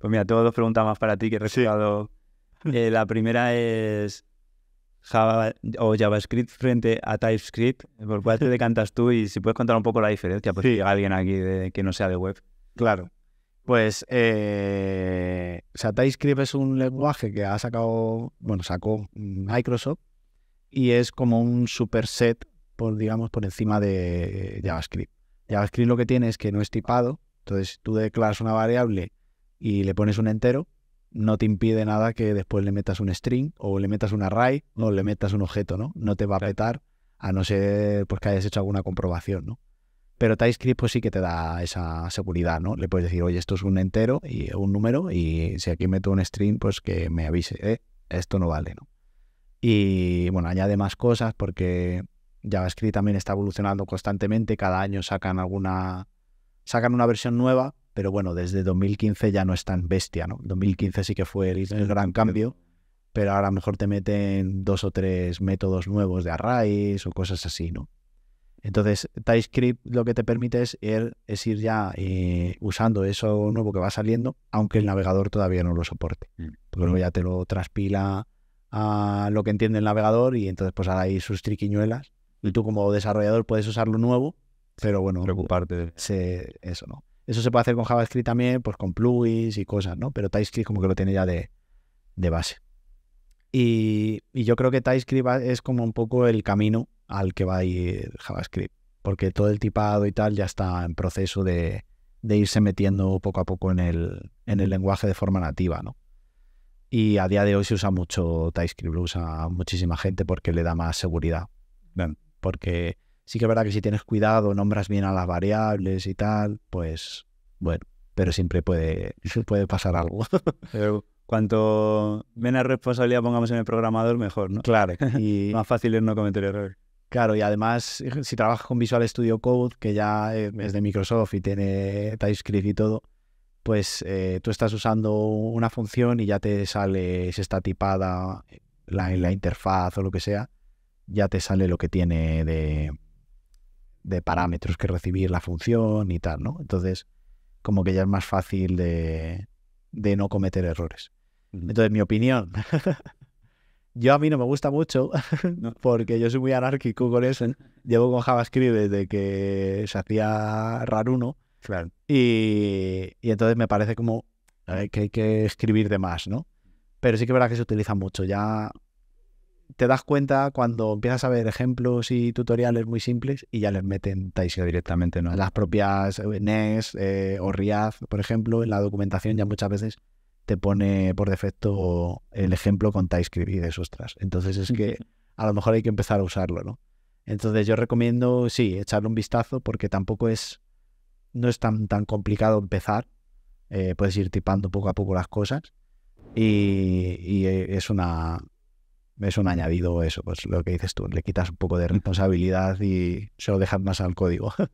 Pues mira, tengo dos preguntas más para ti que he recibido. Eh, la primera es Java o JavaScript frente a TypeScript. ¿Por cuál te decantas tú? Y si puedes contar un poco la diferencia, pues sí. llega alguien aquí que no sea de web. Claro. Pues, eh, o sea, TypeScript es un lenguaje que ha sacado, bueno, sacó Microsoft y es como un superset, por, digamos, por encima de JavaScript. JavaScript lo que tiene es que no es tipado, entonces tú declaras una variable y le pones un entero, no te impide nada que después le metas un string o le metas un array o le metas un objeto, ¿no? No te va a petar a no ser pues, que hayas hecho alguna comprobación, ¿no? Pero TypeScript pues sí que te da esa seguridad, ¿no? Le puedes decir, oye, esto es un entero y un número y si aquí meto un string, pues que me avise, eh, esto no vale, ¿no? Y bueno, añade más cosas porque JavaScript también está evolucionando constantemente, cada año sacan alguna, sacan una versión nueva pero bueno, desde 2015 ya no es tan bestia, ¿no? 2015 sí que fue el, gran cambio, pero ahora mejor te meten dos o tres métodos nuevos de arrays o cosas así, ¿no? Entonces, TypeScript lo que te permite es ir, er, es ir ya eh, usando eso nuevo que va saliendo, aunque el navegador todavía no lo soporte. Mm. Porque luego ya te lo transpila a lo que entiende el navegador y entonces pues ahora hay sus triquiñuelas. Y tú como desarrollador puedes usar lo nuevo, pero bueno, preocuparte. Se, eso no. Eso se puede hacer con JavaScript también, pues con plugins y cosas, ¿no? Pero TypeScript como que lo tiene ya de, base. Y, yo creo que TypeScript es como un poco el camino al que va a ir JavaScript, porque todo el tipado y tal ya está en proceso de, irse metiendo poco a poco en el, en el lenguaje de forma nativa, ¿no? Y a día de hoy se usa mucho TypeScript, lo usa muchísima gente porque le da más seguridad. Porque Sí que es verdad que si tienes cuidado, nombras bien a las variables y tal, pues bueno, pero siempre puede, puede pasar algo. Pero cuanto menos responsabilidad pongamos en el programador, mejor, ¿no? Claro. Y más fácil es no cometer error. Claro, y además, si trabajas con Visual Studio Code, que ya eh, es de Microsoft y tiene TypeScript y todo, pues eh, tú estás usando una función y ya te sale, si está tipada en la interfaz o lo que sea, ya te sale lo que tiene de, de parámetros que recibir la función y tal, ¿no? Entonces, como que ya es más fácil de, no cometer errores. Entonces, mi opinión, yo a mí no me gusta mucho porque yo soy muy anárquico con eso. Llevo con JavaScript desde que se hacía RAR Uno Y, y, entonces me parece como que hay que escribir de más, ¿no? Pero sí que es verdad que se utiliza mucho. Ya te das cuenta cuando empiezas a ver ejemplos y tutoriales muy simples y ya les meten Taisio directamente, ¿no? Las propias eh, NES eh, o Riad, por ejemplo, en la documentación ya muchas veces te pone por defecto el ejemplo con TypeScript y de Entonces es que a lo mejor hay que empezar a usarlo, ¿no? Entonces yo recomiendo, sí, echarle un vistazo porque tampoco es, no es tan, tan complicado empezar. Eh, puedes ir tipando poco a poco las cosas y es una, es un añadido eso, pues lo que dices tú, le quitas un poco de responsabilidad y se lo dejas más al código.